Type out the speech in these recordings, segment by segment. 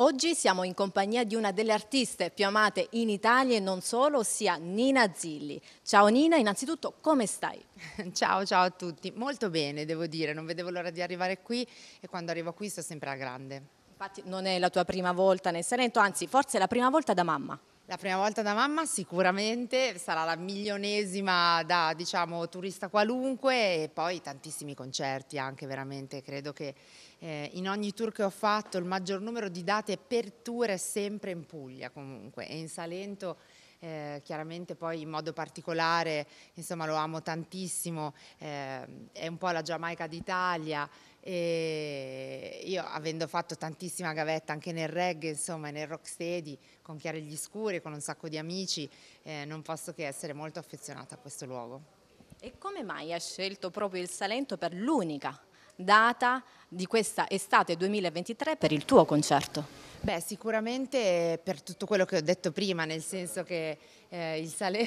Oggi siamo in compagnia di una delle artiste più amate in Italia e non solo, ossia Nina Zilli. Ciao Nina, innanzitutto come stai? Ciao, ciao a tutti. Molto bene, devo dire, non vedevo l'ora di arrivare qui e quando arrivo qui sto sempre alla grande. Infatti non è la tua prima volta nel Salento, anzi forse è la prima volta da mamma. La prima volta da mamma sicuramente sarà la milionesima da diciamo, turista qualunque e poi tantissimi concerti anche veramente, credo che eh, in ogni tour che ho fatto il maggior numero di date per tour è sempre in Puglia comunque e in Salento eh, chiaramente poi in modo particolare insomma, lo amo tantissimo, eh, è un po' la Giamaica d'Italia. E io avendo fatto tantissima gavetta anche nel reggae, insomma, nel rocksteady, con Chiare gli Scuri, con un sacco di amici, eh, non posso che essere molto affezionata a questo luogo. E come mai hai scelto proprio il Salento per l'unica data di questa estate 2023 per il tuo concerto? Beh, sicuramente per tutto quello che ho detto prima, nel senso che eh, il Salè è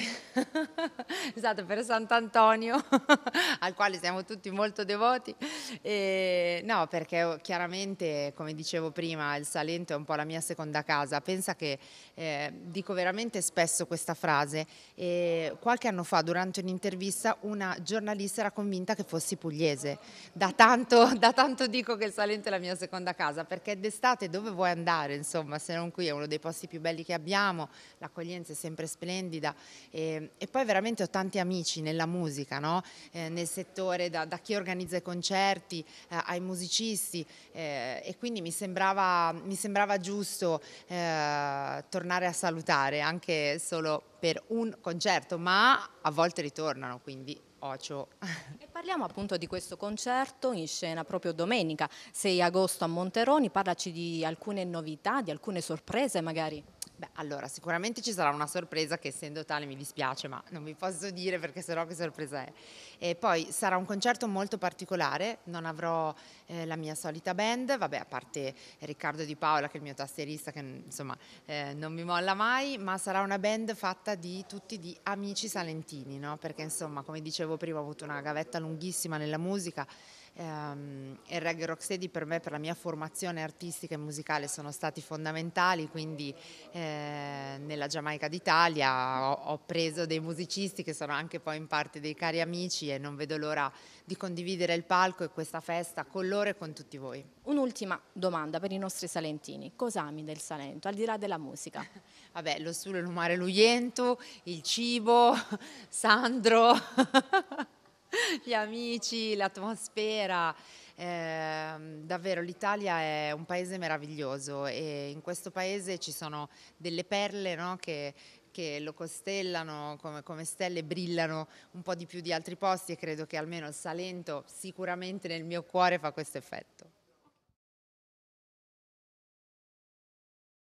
stato per Sant'Antonio, al quale siamo tutti molto devoti, e, no, perché oh, chiaramente, come dicevo prima, il Salento è un po' la mia seconda casa. Pensa che eh, dico veramente spesso questa frase. E qualche anno fa, durante un'intervista, una giornalista era convinta che fossi pugliese, da tanto, da tanto dico che il Salento è la mia seconda casa, perché d'estate dove vuoi andare, insomma, se non qui è uno dei posti più belli che abbiamo, l'accoglienza è sempre splendida e, ehm, e poi veramente ho tanti amici nella musica, no? eh, nel settore, da, da, chi organizza i concerti eh, ai musicisti eh, e quindi mi sembrava, mi sembrava giusto eh, tornare a salutare anche solo per un concerto, ma a volte ritornano, quindi Ocio. E parliamo appunto di questo concerto in scena proprio domenica, 6 agosto a Monteroni, parlaci di alcune novità, di alcune sorprese magari. Beh, allora, sicuramente ci sarà una sorpresa che essendo tale mi dispiace, ma non vi posso dire perché sennò che sorpresa è. E poi sarà un concerto molto particolare, non avrò eh, la mia solita band, vabbè, a parte Riccardo Di Paola che è il mio tastierista che insomma eh, non mi molla mai, ma sarà una band fatta di tutti di amici salentini, no? Perché insomma, come dicevo prima, ho avuto una gavetta lunghissima nella musica Um, e il reggae rocksteady per me, per la mia formazione artistica e musicale sono stati fondamentali, quindi eh, nella Giamaica d'Italia ho, ho, preso dei musicisti che sono anche poi in parte dei cari amici e non vedo l'ora di condividere il palco e questa festa con loro e con tutti voi. Un'ultima domanda per i nostri salentini, cosa ami del Salento, al di là della musica? Vabbè, lo Sulo, il mare Luiento, il cibo, Sandro... gli amici, l'atmosfera. Eh, davvero l'Italia è un paese meraviglioso e in questo paese ci sono delle perle no, che, che lo costellano come, come, stelle, brillano un po' di più di altri posti e credo che almeno il Salento sicuramente nel mio cuore fa questo effetto.